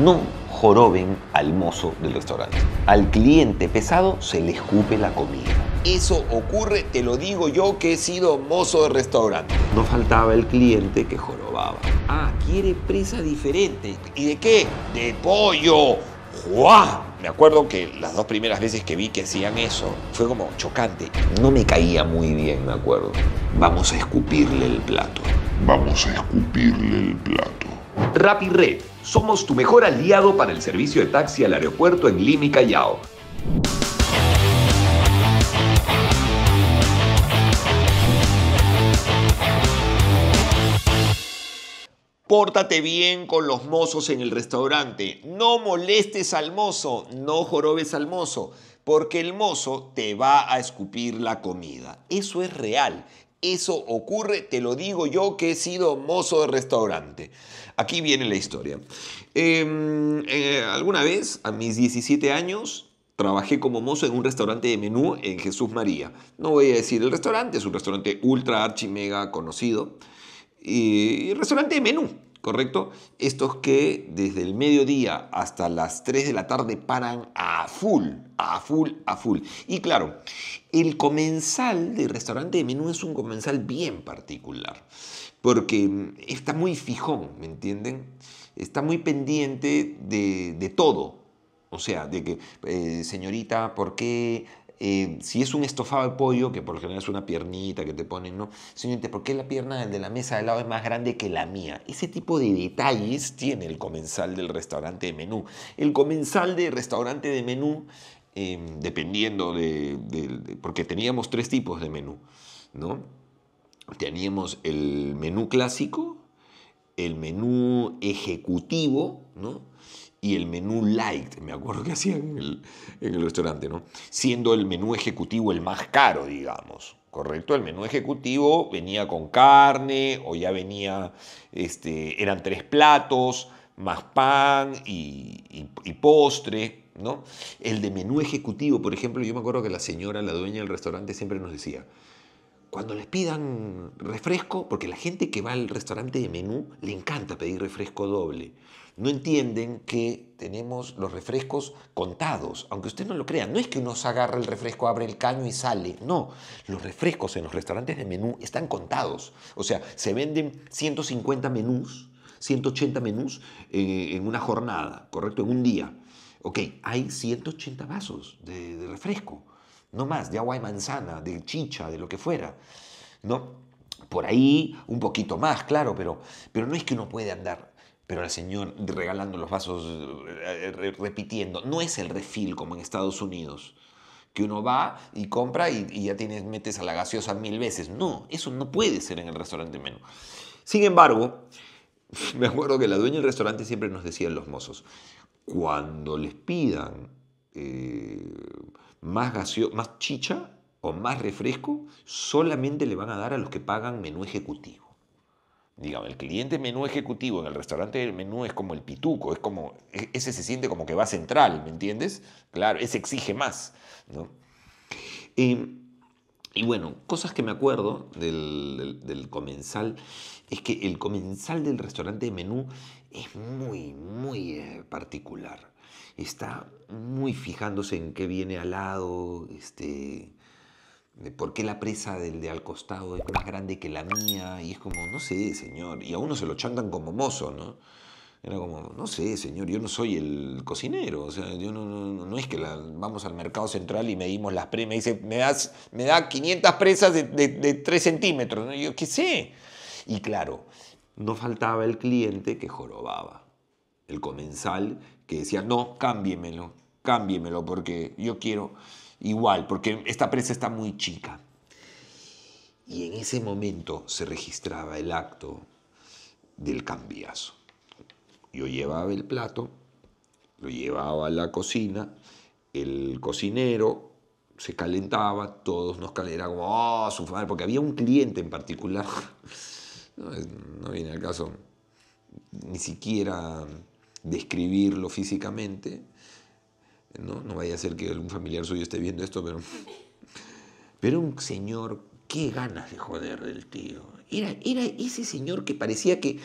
No joroben al mozo del restaurante. Al cliente pesado se le escupe la comida. Eso ocurre, te lo digo yo que he sido mozo de restaurante. No faltaba el cliente que jorobaba. Ah, quiere presa diferente. ¿Y de qué? De pollo. ¡Juá! Me acuerdo que las dos primeras veces que vi que hacían eso fue como chocante. No me caía muy bien, me acuerdo. Vamos a escupirle el plato. Vamos a escupirle el plato. Rapid somos tu mejor aliado para el servicio de taxi al aeropuerto en Lima Callao. Pórtate bien con los mozos en el restaurante. No molestes al mozo, no jorobes al mozo, porque el mozo te va a escupir la comida. Eso es real. Eso ocurre, te lo digo yo que he sido mozo de restaurante. Aquí viene la historia. Em, eh, alguna vez, a mis 17 años, Trabajé como mozo en un restaurante de menú en Jesús María. No voy a decir el restaurante, es un restaurante ultra archi mega conocido. Y restaurante de menú, ¿correcto? Estos que desde el mediodía hasta las 3 de la tarde paran a full, a full, a full. Y claro, el comensal del restaurante de menú es un comensal bien particular porque mm, está muy fijón, ¿me entienden? Está muy pendiente de, todo. O sea, de que, eh, señorita, ¿por qué eh, si es un estofado de pollo, que por lo general es una piernita que te ponen, ¿no? Señorita, ¿por qué la pierna de la mesa de lado es más grande que la mía? Ese tipo de detalles tiene el comensal del restaurante de menú. El comensal del restaurante de menú, em, dependiendo de, Porque teníamos tres tipos de menú, ¿no? teníamos el menú clásico, el menú ejecutivo, Y el menú light, me acuerdo que hacían en el, restaurante, ¿no? Siendo el menú ejecutivo el más caro, digamos, ¿correcto? El menú ejecutivo venía con carne o ya venía, este, eran tres platos, más pan y, postre, ¿no? El de menú ejecutivo, por ejemplo, yo me acuerdo que la señora, la dueña del restaurante, siempre nos decía, cuando les pidan refresco, porque la gente que va al restaurante de menú le encanta pedir refresco doble. No entienden que tenemos los refrescos contados, aunque usted no lo crea. No es que uno se agarra el refresco, abre el caño y sale. No, los refrescos en los restaurantes de menú están contados. O sea, se venden 150 menús, 180 menús eh, en una jornada, ¿correcto? En un día. Ok, hay 180 vasos de refresco no más, de agua y manzana, de chicha, de lo que fuera, ¿no? Por ahí un poquito más, claro, pero, pero no es que uno puede andar, pero el señor regalando los vasos, eh, repitiendo, no es el refil como en Estados Unidos, que uno va y compra y, ya tienes, metes a la gaseosa mil veces, no, eso no puede ser en el restaurante menos. Sin embargo, me acuerdo que la dueña del restaurante siempre nos decía los mozos, cuando les pidan... Eh, más más chicha o más refresco, solamente le van a dar a los que pagan menú ejecutivo. Digamos, el cliente menú ejecutivo en el restaurante del menú es como el pituco, es como, e-, ese se siente como que va central, ¿me entiendes? Claro, ese exige más, y bueno, cosas que me acuerdo del, del, comensal es que el comensal del restaurante de menú es muy, muy eh, particular está muy fijándose en qué viene al lado, este, de por qué la presa del de al costado es más grande que la mía, y es como, no sé, señor, y a uno se lo chantan como mozo, ¿no? Era como, no sé, señor, yo no soy el cocinero, o sea, yo no, es que vamos al mercado central y medimos las presas, me dice, me, das, me da 500 presas de, 3 centímetros, yo qué sé. Y claro, no faltaba el cliente que jorobaba, el comensal que decía, no, cámbiemelo, cámbiemelo, porque yo quiero igual, porque esta presa está muy chica. Y en ese momento se registraba el acto del cambiazo. Yo llevaba el plato, lo llevaba a la cocina, el cocinero se calentaba, todos nos calentaban como, oh, su porque había un cliente en particular, no, no viene al caso, ni siquiera describirlo físicamente. ¿no? vaya a ser que algún familiar suyo esté viendo esto, pero. Pero un señor, qué ganas de joder del tío. Era, era ese señor que parecía que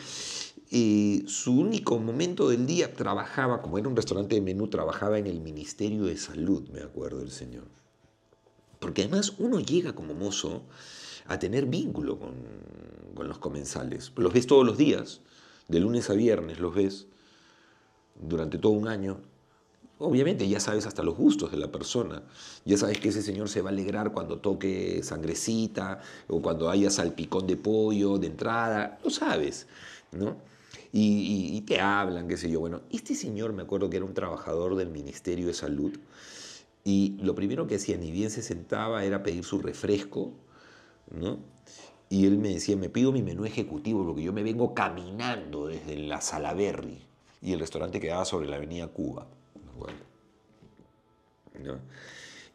eh, su único momento del día trabajaba, como era un restaurante de menú, trabajaba en el Ministerio de Salud, me acuerdo el señor. Porque además uno llega como mozo a tener vínculo con, con los comensales. Los ves todos los días, de lunes a viernes los ves durante todo un año, obviamente ya sabes hasta los gustos de la persona. Ya sabes que ese señor se va a alegrar cuando toque sangrecita o cuando haya salpicón de pollo de entrada. Lo sabes, ¿no? Y, te hablan, qué sé yo. Bueno, este señor me acuerdo que era un trabajador del Ministerio de Salud y lo primero que hacía, ni bien se sentaba, era pedir su refresco, ¿no? Y él me decía, me pido mi menú ejecutivo porque yo me vengo caminando desde la Salaberry y el restaurante quedaba sobre la avenida Cuba.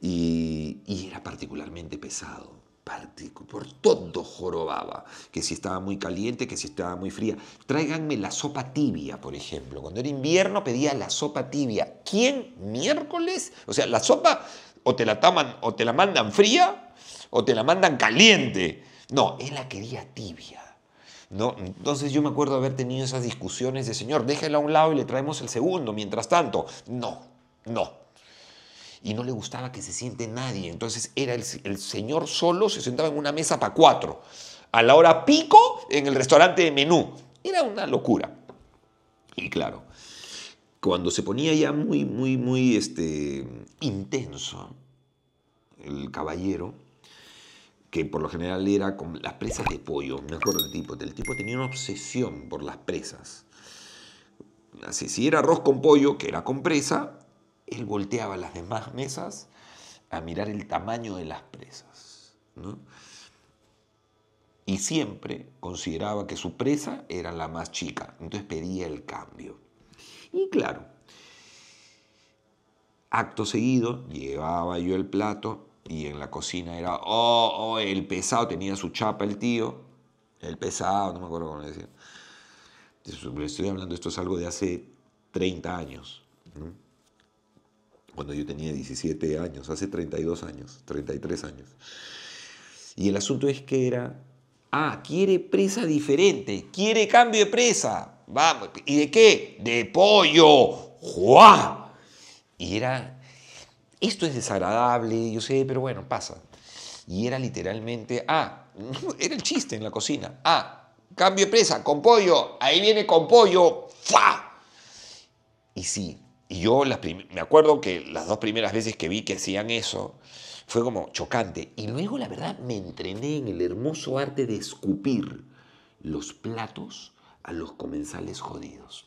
Y, era particularmente pesado. por todo jorobaba, que si estaba muy caliente, que si estaba muy fría. Tráiganme la sopa tibia, por ejemplo. Cuando era invierno pedía la sopa tibia. ¿Quién? ¿Miércoles? O sea, la sopa o te la, taman, o te la mandan fría o te la mandan caliente. No, él la quería tibia. Entonces yo me acuerdo haber tenido esas discusiones de, señor, déjela a un lado y le traemos el segundo, mientras tanto, no, no. Y no le gustaba que se siente nadie, entonces era el, señor solo, se sentaba en una mesa para cuatro, a la hora pico en el restaurante de menú. Era una locura. Y claro, cuando se ponía ya muy, muy, muy este, intenso el caballero, que por lo general era con las presas de pollo. Me acuerdo del tipo. El tipo tenía una obsesión por las presas. Así, si era arroz con pollo, que era con presa, él volteaba las demás mesas a mirar el tamaño de las presas. Y siempre consideraba que su presa era la más chica. Entonces pedía el cambio. Y claro, acto seguido llevaba yo el plato y en la cocina era, oh, oh, el pesado, tenía su chapa el tío, el pesado, no me acuerdo cómo le decían. Le estoy hablando, esto es algo de hace 30 años, cuando yo tenía 17 años, hace 32 años, 33 años. Y el asunto es que era, ah, quiere presa diferente, quiere cambio de presa, vamos, ¿y de qué? De pollo, ¡juá! Y era esto es desagradable, yo sé, pero bueno, pasa. Y era literalmente, ah, era el chiste en la cocina, ah, cambio de presa, con pollo, ahí viene con pollo, ¡fa! Y sí, y yo me acuerdo que las dos primeras veces que vi que hacían eso, fue como chocante. Y luego, la verdad, me entrené en el hermoso arte de escupir los platos a los comensales jodidos.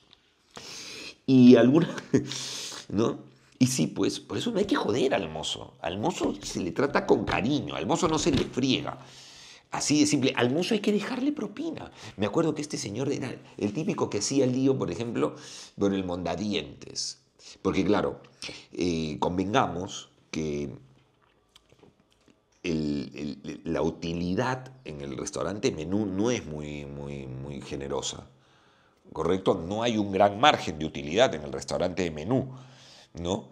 Y alguna, ¿no? Y sí, pues, por eso no hay que joder al mozo. Al mozo se le trata con cariño, al mozo no se le friega. Así de simple, al mozo hay que dejarle propina. Me acuerdo que este señor era el típico que hacía el lío, por ejemplo, con el mondadientes. Porque claro, eh, convengamos que la utilidad en el restaurante menú no es muy, muy, muy generosa. ¿Correcto? No hay un gran margen de utilidad en el restaurante de menú. ¿no?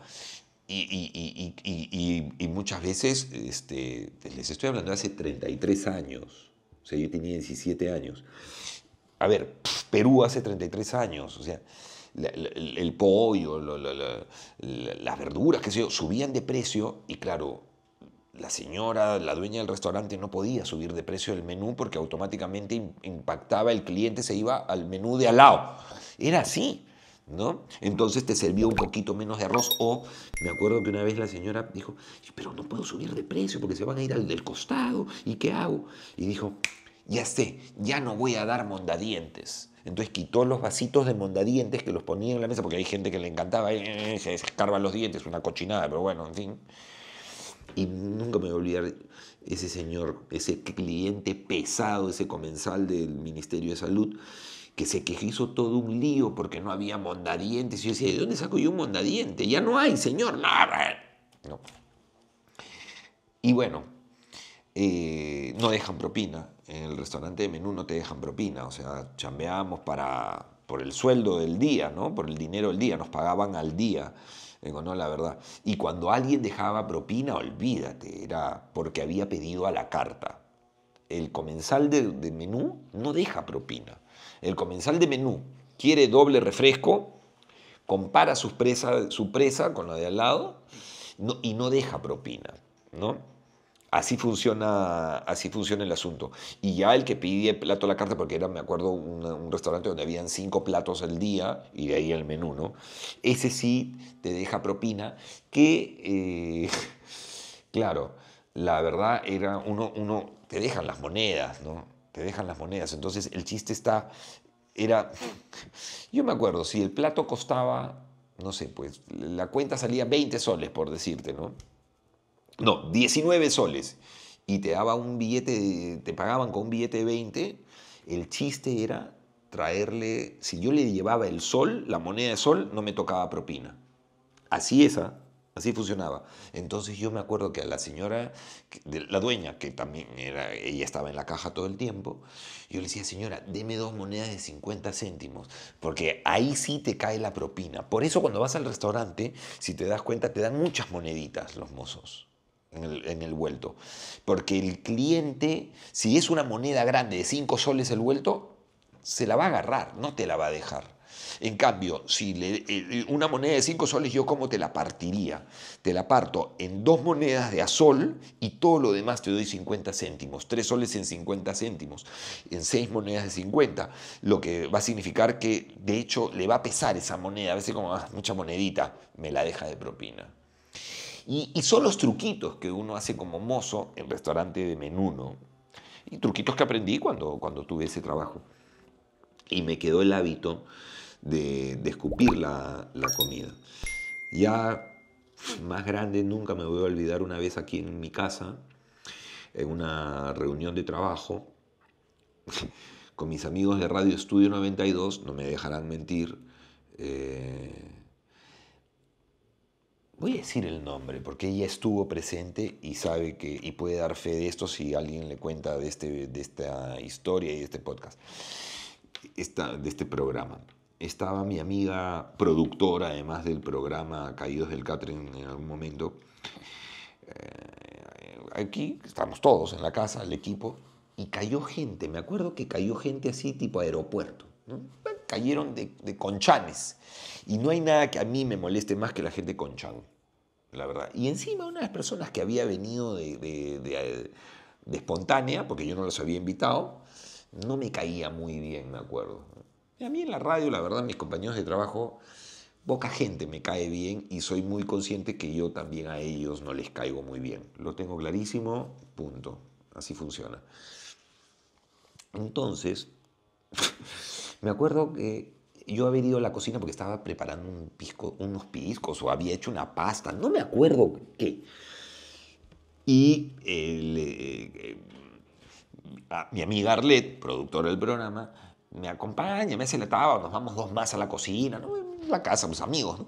Y, muchas veces, este, les estoy hablando de hace 33 años, o sea, yo tenía 17 años. A ver, Perú hace 33 años, o sea, el pollo, las verduras, qué sé yo, subían de precio y claro, la señora, la dueña del restaurante no podía subir de precio el menú porque automáticamente impactaba el cliente, se iba al menú de al lado. Era así. ¿no? Entonces te sirvió un poquito menos de arroz o me acuerdo que una vez la señora dijo, pero no puedo subir de precio porque se van a ir al del costado, ¿y qué hago? Y dijo, ya sé, ya no voy a dar mondadientes. Entonces quitó los vasitos de mondadientes que los ponía en la mesa, porque hay gente que le encantaba, eh, eh, eh, se escarban los dientes, una cochinada, pero bueno, en fin. Y nunca me voy a olvidar ese señor, ese cliente pesado, ese comensal del Ministerio de Salud, que se, quejó, hizo todo un lío porque no había mondadientes. Y yo decía, ¿de dónde saco yo un mondadiente? Ya no hay, señor. No. Y bueno, eh, no dejan propina. En el restaurante de menú no te dejan propina. O sea, chambeábamos para, por el sueldo del día, ¿no? Por el dinero del día. Nos pagaban al día. Digo, no, la verdad. Y cuando alguien dejaba propina, olvídate, era porque había pedido a la carta. El comensal de menú no deja propina. El comensal de menú quiere doble refresco, compara su presa, su presa con la de al lado y no deja propina, ¿no? Así funciona, así funciona el asunto. Y ya el que pide plato a la carta, porque era, me acuerdo, un restaurante donde habían cinco platos al día y de ahí el menú, ¿no? Ese sí te deja propina, que, eh, claro, la verdad era, uno, uno, te dejan las monedas, ¿no? te dejan las monedas. Entonces el chiste está, era, yo me acuerdo, si el plato costaba, no sé, pues la cuenta salía 20 soles, por decirte, ¿no? No, 19 soles. Y te daba un billete, te pagaban con un billete de 20. El chiste era traerle, si yo le llevaba el sol, la moneda de sol, no me tocaba propina. Así esa, ¿ah? Así funcionaba. Entonces yo me acuerdo que a la señora, la dueña, que también era, ella estaba en la caja todo el tiempo, yo le decía, señora, deme dos monedas de 50 céntimos, porque ahí sí te cae la propina. Por eso cuando vas al restaurante, si te das cuenta, te dan muchas moneditas los mozos. En el, en el, vuelto. Porque el cliente, si es una moneda grande de 5 soles el vuelto, se la va a agarrar, no te la va a dejar. En cambio, si eh, una moneda de 5 soles, yo cómo te la partiría. Te la parto en dos monedas de a y todo lo demás te doy 50 céntimos. 3 soles en 50 céntimos, en seis monedas de 50. Lo que va a significar que, de hecho, le va a pesar esa moneda. A veces como, ah, mucha monedita, me la deja de propina. Y, son los truquitos que uno hace como mozo en restaurante de menuno Y truquitos que aprendí cuando, cuando tuve ese trabajo. Y me quedó el hábito de, de escupir la, comida. Ya más grande, nunca me voy a olvidar una vez aquí en mi casa, en una reunión de trabajo, con mis amigos de Radio Estudio 92, no me dejarán mentir. Eh, voy a decir el nombre porque ella estuvo presente y sabe que y puede dar fe de esto si alguien le cuenta de, este, de esta historia y de este podcast, esta, de este programa estaba mi amiga productora, además del programa Caídos del Catrin, en algún momento. Eh, aquí estamos todos en la casa, el equipo, y cayó gente. Me acuerdo que cayó gente así, tipo aeropuerto. Cayeron de, conchanes. Y no hay nada que a mí me moleste más que la gente conchan, la verdad. Y encima, una de las personas que había venido de, de espontánea, porque yo no los había invitado, no me caía muy bien, me acuerdo a mí en la radio, la verdad, mis compañeros de trabajo, poca gente me cae bien y soy muy consciente que yo también a ellos no les caigo muy bien. Lo tengo clarísimo, punto. Así funciona. Entonces, me acuerdo que yo había ido a la cocina porque estaba preparando unos piscos o había hecho una pasta, no me acuerdo qué. Y eh, eh, eh, mi amiga Arlette, productora del programa, me acompaña, me hace la tabla, nos vamos dos más a la cocina, ¿no? la casa, mis amigos.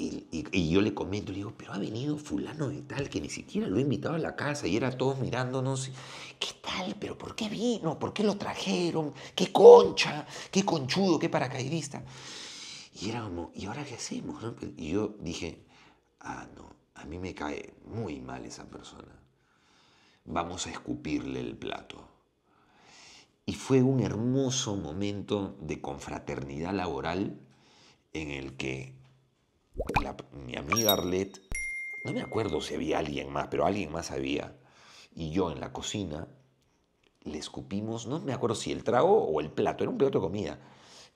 Y, yo le comento, le digo, pero ha venido fulano de tal que ni siquiera lo he invitado a la casa y era todos mirándonos, ¿qué tal? ¿Pero por qué vino? ¿Por qué lo trajeron? ¿Qué concha? ¿Qué conchudo? ¿Qué paracaidista? Y era como, ¿y ahora qué hacemos? Y yo dije, ah, no, a mí me cae muy mal esa persona. Vamos a escupirle el plato. Y fue un hermoso momento de confraternidad laboral en el que mi amiga Arlet, no me acuerdo si había alguien más, pero alguien más había, y yo en la cocina, le escupimos, no me acuerdo si el trago o el plato, era un plato de comida,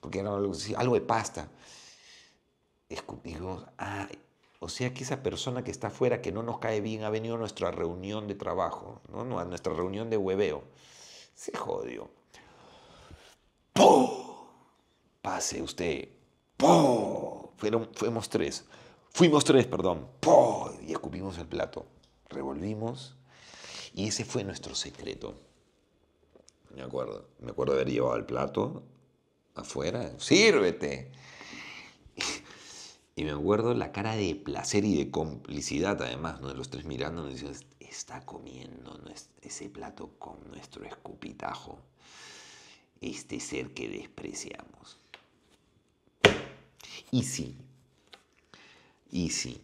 porque era algo, de pasta. Escupimos, ah, o sea que esa persona que está afuera, que no nos cae bien, ha venido a nuestra reunión de trabajo, ¿no? a nuestra reunión de hueveo. Se jodió pase usted. fuimos tres. Fuimos tres, perdón. Y escupimos el plato. Revolvimos. Y ese fue nuestro secreto. Me acuerdo. Me acuerdo de haber llevado el plato afuera. ¡Sírvete! Y me acuerdo la cara de placer y de complicidad, además, de los tres mirando, y diciendo, está comiendo ese plato con nuestro escupitajo, este ser que despreciamos. Y sí, y sí,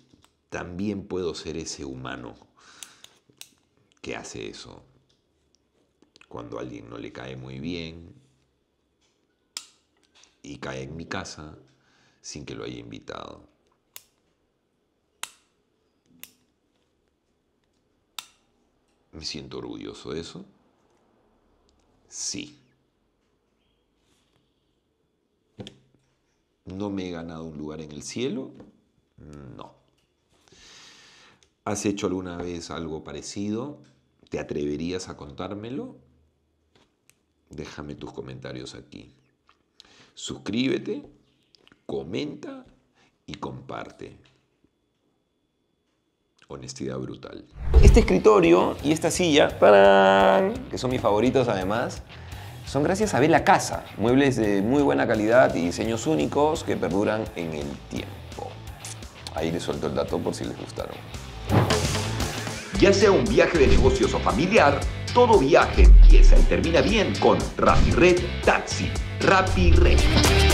También puedo ser ese humano que hace eso. Cuando a alguien no le cae muy bien y cae en mi casa sin que lo haya invitado. ¿Me siento orgulloso de eso? Sí. ¿No me he ganado un lugar en el cielo? No. ¿Has hecho alguna vez algo parecido? ¿Te atreverías a contármelo? Déjame tus comentarios aquí. Suscríbete, comenta y comparte. Honestidad brutal. Este escritorio y esta silla, que son mis favoritos además, son gracias a ver la Casa, muebles de muy buena calidad y diseños únicos que perduran en el tiempo. Ahí les suelto el dato por si les gustaron. Ya sea un viaje de negocios o familiar, todo viaje empieza y termina bien con Red Taxi. Red